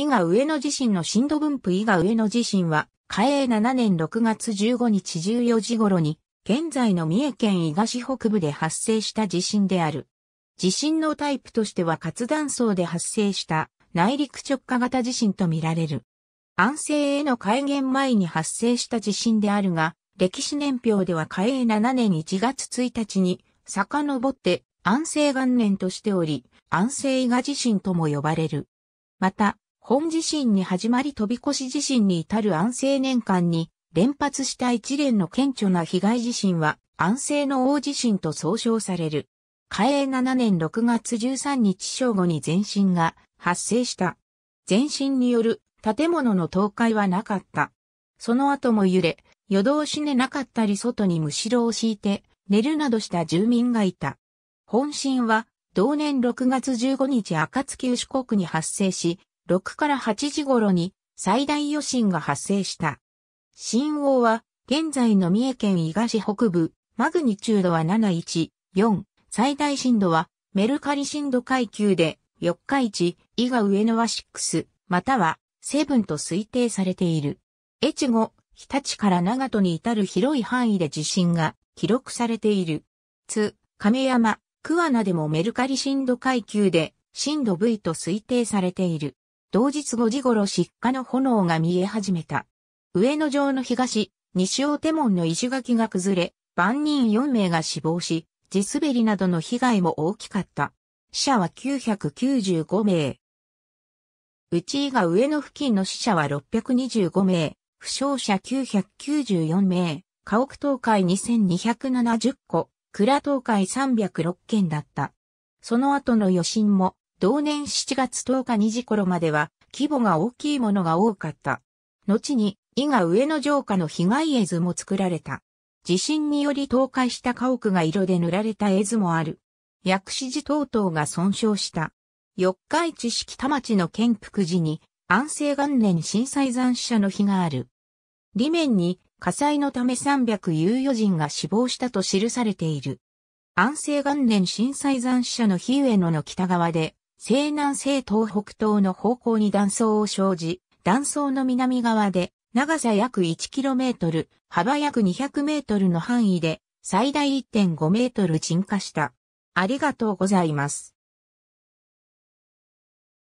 伊賀上野地震の震度分布伊賀上野地震は、海永7年6月15日14時頃に、現在の三重県伊賀市北部で発生した地震である。地震のタイプとしては活断層で発生した内陸直下型地震とみられる。安政への改元前に発生した地震であるが、歴史年表では海永7年1月1日に遡って安政元年としており、安政伊賀地震とも呼ばれる。また、本地震に始まり飛び越し地震に至る安政年間に連発した一連の顕著な被害地震は安政の大地震と総称される。嘉永7年6月13日正午に前震が発生した。前震による建物の倒壊はなかった。その後も揺れ、夜通し寝なかったり外にむしろを敷いて寝るなどした住民がいた。本震は同年6月15日赤月牛国に発生し、6から8時頃に最大余震が発生した。震央は現在の三重県伊賀市北部、マグニチュードは714、最大震度はメルカリ震度階級で4日市、伊賀上野は6、または7と推定されている。越後、日立から長門に至る広い範囲で地震が記録されている。津、亀山、桑名でもメルカリ震度階級で震度 V と推定されている。同日5時頃失火の炎が見え始めた。上野城の東、西大手門の石垣が崩れ、万人4名が死亡し、地滑りなどの被害も大きかった。死者は995名。内井が上野付近の死者は625名、負傷者994名、家屋倒壊2270個、蔵倒壊306件だった。その後の余震も同年7月10日2時頃までは規模が大きいものが多かった。後に、伊賀上野城下の被害絵図も作られた。地震により倒壊した家屋が色で塗られた絵図もある。薬師寺等々が損傷した。四日市式田町の建福寺に安政元年震災残死者の日がある。裏面に火災のため300有余人が死亡したと記されている。安政元年震災残死者の日上野の北側で西南西東北東の方向に断層を生じ、断層の南側で長さ約 1km、幅約 200m の範囲で最大 1.5m 沈下した。ありがとうございます。